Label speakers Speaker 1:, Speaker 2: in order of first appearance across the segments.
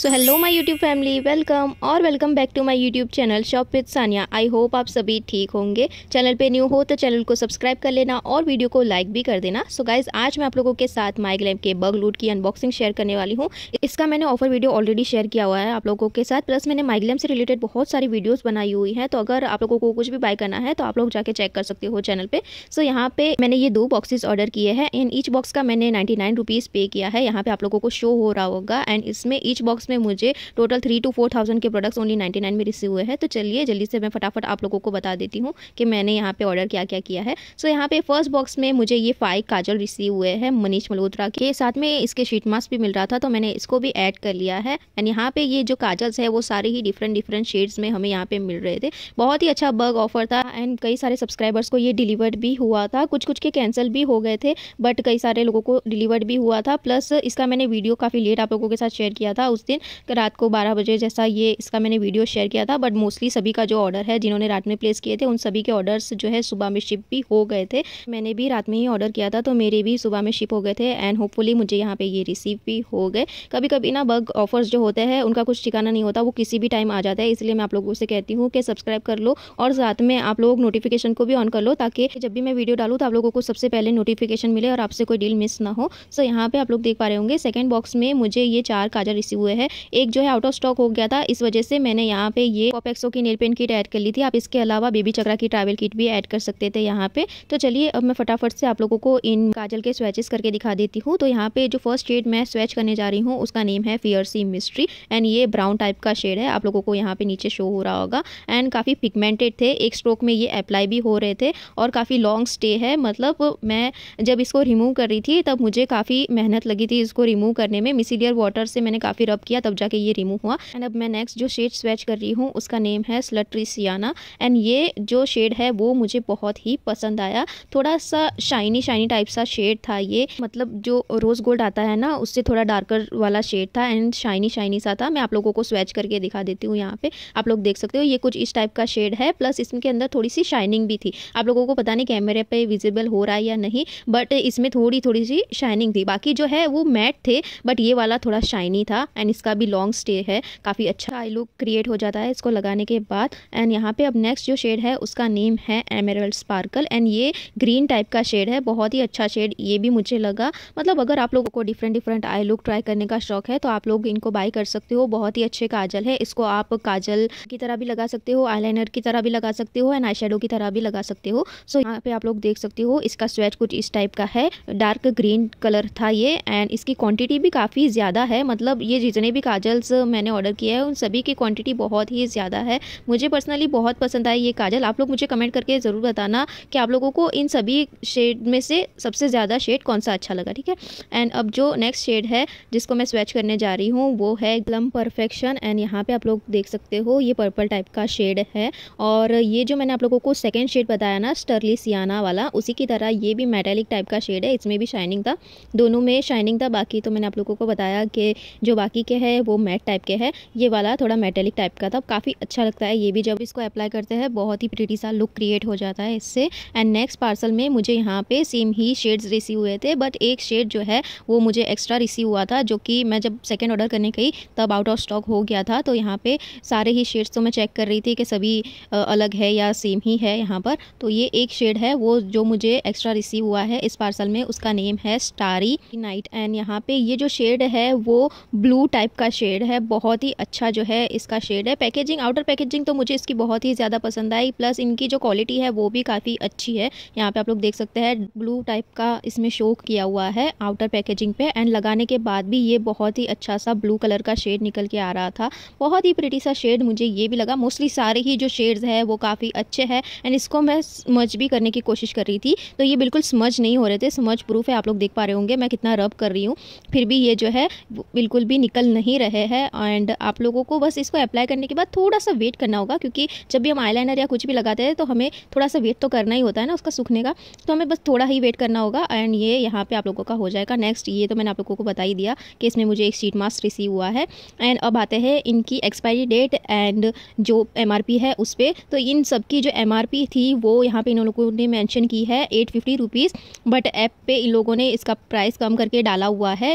Speaker 1: so hello my YouTube family welcome और welcome back to my YouTube channel shop with Sania I hope आप सभी ठीक होंगे channel पे न्यू हो तो चैनल को सब्सक्राइब कर लेना और वीडियो को लाइक भी कर देना सो so गाइज आज मैं आप लोगों के साथ माइक लैम्प के बग लूट की अनबॉक्सिंग शेयर करने वाली हूँ इसका मैंने ऑफर वीडियो ऑलरेडी शेयर किया हुआ है आप लोगों के साथ प्लस मैंने माइक लैम्प से रिलेटेड बहुत सारी वीडियोज़ बनाई हुई है तो अगर आप लोगों को कुछ भी बाय करना है तो आप लोग जाके चेक कर सकते हो चैनल पर सो so यहाँ पे मैंने ये दो बॉक्सेज ऑर्डर किए हैं एंड ईच बॉक्स का मैंने नाइन्टी पे किया है यहाँ पे आप लोगों को शो हो रहा होगा एंड इसमें ईच बॉक्स प्रोडक्ट्स में मुझे total three two four thousand के प्रोडक्ट्स ओनली नाइन्टी नाइन में रिसीव हुए हैं तो चलिए जल्दी से मैं फटाफट आप लोगों को बता देती हूँ कि मैंने यहाँ पे ऑर्डर क्या क्या किया है सो so, यहाँ पे फर्स्ट बॉक्स में मुझे ये फाइव काजल रिसीव हुए हैं मनीष मल्होत्रा के साथ में इसके शीट मास्क भी मिल रहा था तो मैंने इसको भी ऐड कर लिया है एंड यहाँ पे ये जो काजल्स है वो सारे ही डिफरेंट डिफरेंट शेड्स में हमें यहाँ पे मिल रहे थे बहुत ही अच्छा बर्ग ऑफर था एंड कई सारे सब्सक्राइबर्स को ये डिलीवर्ड भी हुआ था कुछ कुछ के कैंसिल भी हो गए थे बट कई सारे लोगों को डिलीवर्ड भी हुआ था प्लस इसका मैंने वीडियो काफ़ी लेट आप लोगों के साथ शेयर किया था उस दिन लेकिन रात को बारह बजे जैसा ये इसका मैंने वीडियो शेयर किया था बट मोस्टली सभी का जो ऑर्डर है जिन्होंने रात में प्लेस किए थे उन सभी के ऑर्डर्स जो है सुबह में शिप भी हो गए थे मैंने भी रात में ही ऑर्डर किया था तो मेरे भी सुबह में शिप हो गए थे एंड होपफुली मुझे यहाँ पे ये रिसीव भी हो गए कभी कभी ना बग ऑफर्स जो होते हैं उनका कुछ ठिकाना नहीं होता वो किसी भी टाइम आ जाता है इसलिए मैं आप लोगों से कहती हूँ कि सब्सक्राइब कर लो और साथ में आप लोग नोटिफिकेशन को भी ऑन कर लो ताकि जब भी मैं वीडियो डालू तो आप लोगों को सबसे पहले नोटिफिकेशन मिले और आपसे कोई डील मिस ना हो सो यहाँ पे आप लोग देख पा रहे होंगे सेकेंड बॉक्स में मुझे ये चार काजल रिसीव हुए हैं है एक जो है आउट ऑफ स्टॉक हो गया था इस वजह से मैंने यहाँ पे ये पॉपेक्सो की नेल पेंट किट ऐड कर ली थी आप इसके अलावा बेबी चक्रा की ट्रैवल किट भी ऐड कर सकते थे यहाँ पे तो चलिए अब मैं फटाफट से आप लोगों को इन काजल के स्वेचेस करके दिखा देती हूँ तो यहाँ पे जो फर्स्ट शेड मैं स्वेच करने जा रही हूँ उसका नेम है फियरसी मिस्ट्री एंड ये ब्राउन टाइप का शेड है आप लोगों को यहाँ पे नीचे शो हो रहा होगा एंड काफ़ी पिगमेंटेड थे एक स्ट्रोक में ये अप्लाई भी हो रहे थे और काफ़ी लॉन्ग स्टे है मतलब मैं जब इसको रिमूव कर रही थी तब मुझे काफ़ी मेहनत लगी थी इसको रिमूव करने में मिसीलियर वाटर से मैंने काफ़ी रब किया किया तब जाके ये रिमूव हुआ एंड अब मैं नेक्स्ट जो शेड स्वेच कर रही हूँ उसका नेम है स्लट्रीसियाना एंड ये जो शेड है वो मुझे बहुत ही पसंद आया थोड़ा सा शाइनी शाइनी टाइप सा शेड था ये मतलब जो रोज़ गोल्ड आता है ना उससे थोड़ा डार्कर वाला शेड था एंड शाइनी शाइनी सा था मैं आप लोगों को स्वेच करके दिखा देती हूँ यहाँ पे आप लोग देख सकते हो ये कुछ इस टाइप का शेड है प्लस इसके अंदर थोड़ी सी शाइनिंग भी थी आप लोगों को पता नहीं कैमरे पे विजिबल हो रहा है या नहीं बट इसमें थोड़ी थोड़ी सी शाइनिंग थी बाकी जो है वो मैट थे बट ये वाला थोड़ा शाइनी था एंड इसका इसका भी लॉन्ग स्टे है काफ़ी अच्छा आई लुक क्रिएट हो जाता है इसको लगाने के बाद एंड यहाँ पे अब नेक्स्ट जो शेड है उसका नेम है एमेरल स्पार्कल एंड ये ग्रीन टाइप का शेड है बहुत ही अच्छा शेड ये भी मुझे लगा मतलब अगर आप लोगों को different different eye look try करने का शौक है तो आप लोग इनको बाई कर सकते हो बहुत ही अच्छे काजल है इसको आप काजल की तरह भी लगा सकते हो आई की तरह भी लगा सकते हो एंड आई की तरह भी लगा सकते हो सो यहाँ पे आप लोग देख सकते हो इसका स्वेच कुछ इस टाइप का है डार्क ग्रीन कलर था ये एंड इसकी क्वांटिटी भी काफ़ी ज़्यादा है मतलब ये जितने जितने भी काजल्स मैंने ऑर्डर किया है उन सभी की क्वांटिटी बहुत ही ज़्यादा है मुझे पर्सनली बहुत पसंद आई ये काजल आप लोग मुझे कमेंट करके ज़रूर बताना कि आप लोगों को इन सभी शेड में से सबसे ज़्यादा शेड कौन सा अच्छा लगा ठीक है एंड अब जो नेक्स्ट शेड है जिसको मैं स्वेच करने जा रही हूँ वो है ग्लम परफेक्शन एंड यहाँ पर आप लोग देख सकते हो ये पर्पल टाइप का शेड है और ये जो मैंने आप लोगों को सेकेंड शेड बताया ना स्टर्ली सियाना वाला उसी की तरह ये भी मेटेलिक टाइप का शेड है इसमें भी शाइनिंग था दोनों में शाइनिंग था बाकी तो मैंने आप लोगों को बताया कि जो बाकी के के है वो मैट टाइप के है ये वाला थोड़ा मेटेलिक टाइप का था काफ़ी अच्छा लगता है ये भी जब इसको अप्लाई करते हैं बहुत ही प्रिटी सा लुक क्रिएट हो जाता है इससे एंड नेक्स्ट पार्सल में मुझे यहाँ पे सेम ही शेड्स रिसीव हुए थे बट एक शेड जो है वो मुझे एक्स्ट्रा रिसीव हुआ था जो कि मैं जब सेकेंड ऑर्डर करने गई तब आउट ऑफ स्टॉक हो गया था तो यहाँ पे सारे ही शेड्स तो मैं चेक कर रही थी कि सभी अलग है या सेम ही है यहाँ पर तो ये एक शेड है वो जो मुझे एक्स्ट्रा रिसीव हुआ है इस पार्सल में उसका नेम है स्टारी नाइट एंड यहाँ पे ये जो शेड है वो ब्लू टाइप टाइप का शेड है बहुत ही अच्छा जो है इसका शेड है पैकेजिंग आउटर पैकेजिंग तो मुझे इसकी बहुत ही ज़्यादा पसंद आई प्लस इनकी जो क्वालिटी है वो भी काफ़ी अच्छी है यहाँ पे आप लोग देख सकते हैं ब्लू टाइप का इसमें शो किया हुआ है आउटर पैकेजिंग पे एंड लगाने के बाद भी ये बहुत ही अच्छा सा ब्लू कलर का शेड निकल के आ रहा था बहुत ही प्रिटी सा शेड मुझे ये भी लगा मोस्टली सारे ही जो शेड्स है वो काफ़ी अच्छे हैं एंड इसको मैं स्मज भी करने की कोशिश कर रही थी तो ये बिल्कुल स्मज नहीं हो रहे थे स्मज प्रूफ है आप लोग देख पा रहे होंगे मैं कितना रब कर रही हूँ फिर भी ये जो है बिल्कुल भी निकल नहीं रहे हैं एंड आप लोगों को बस इसको अप्लाई करने के बाद थोड़ा सा वेट करना होगा क्योंकि जब भी हम आई या कुछ भी लगाते हैं तो हमें थोड़ा सा वेट तो करना ही होता है ना उसका सूखने का तो हमें बस थोड़ा ही वेट करना होगा एंड ये यहाँ पे आप लोगों का हो जाएगा नेक्स्ट ये तो मैंने आप लोगों को बता ही दिया कि इसमें मुझे एक शीट मास्क रिसीव हुआ है एंड अब आते हैं इनकी एक्सपायरी डेट एंड जो एम है उस पर तो इन सब की जो एम थी वो यहाँ पर इन लोगों ने मैंशन की है एट फिफ्टी बट ऐप पे इन लोगों ने इसका प्राइस कम करके डाला हुआ है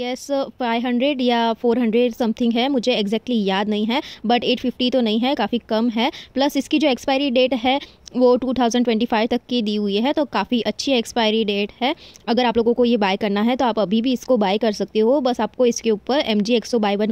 Speaker 1: गैस फाइव हंड्रेड या फोर हंड्रेड समथिंग है मुझे एक्जैक्टली exactly याद नहीं है बट एट फिफ्टी तो नहीं है काफ़ी कम है प्लस इसकी जो एक्सपायरी डेट है वो 2025 तक की दी हुई है तो काफ़ी अच्छी एक्सपायरी डेट है अगर आप लोगों को ये बाय करना है तो आप अभी भी इसको बाय कर सकते हो बस आपको इसके ऊपर एम जी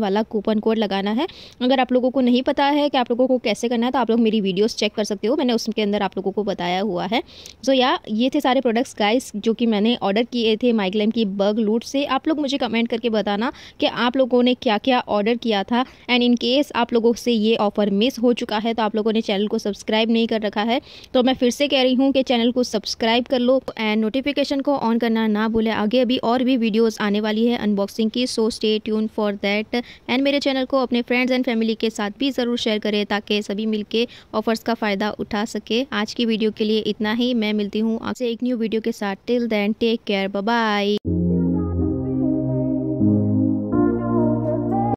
Speaker 1: वाला कूपन कोड लगाना है अगर आप लोगों को नहीं पता है कि आप लोगों को कैसे करना है तो आप लोग मेरी वीडियोस चेक कर सकते हो मैंने उसके अंदर आप लोगों को बताया हुआ है सो so, या ये थे सारे प्रोडक्ट्स गाइस जो कि मैंने ऑर्डर किए थे माइक्लेम की बर्ग लूट से आप लोग मुझे कमेंट करके बताना कि आप लोगों ने क्या क्या ऑर्डर किया था एंड इन केस आप लोगों से ये ऑफर मिस हो चुका है तो आप लोगों ने चैनल को सब्सक्राइब नहीं कर रखा है तो मैं फिर से कह रही हूँ कि चैनल को सब्सक्राइब कर लो एंड नोटिफिकेशन को ऑन करना ना भूलें आगे अभी और भी वीडियोस आने वाली है अनबॉक्सिंग की so stay tune for that and मेरे चैनल को अपने फ्रेंड्स एंड फैमिली के साथ भी ज़रूर शेयर करें ताकि सभी मिल ऑफर्स का फ़ायदा उठा सके आज की वीडियो के लिए इतना ही मैं मिलती हूँ आपसे एक न्यू वीडियो के साथ till then take care bye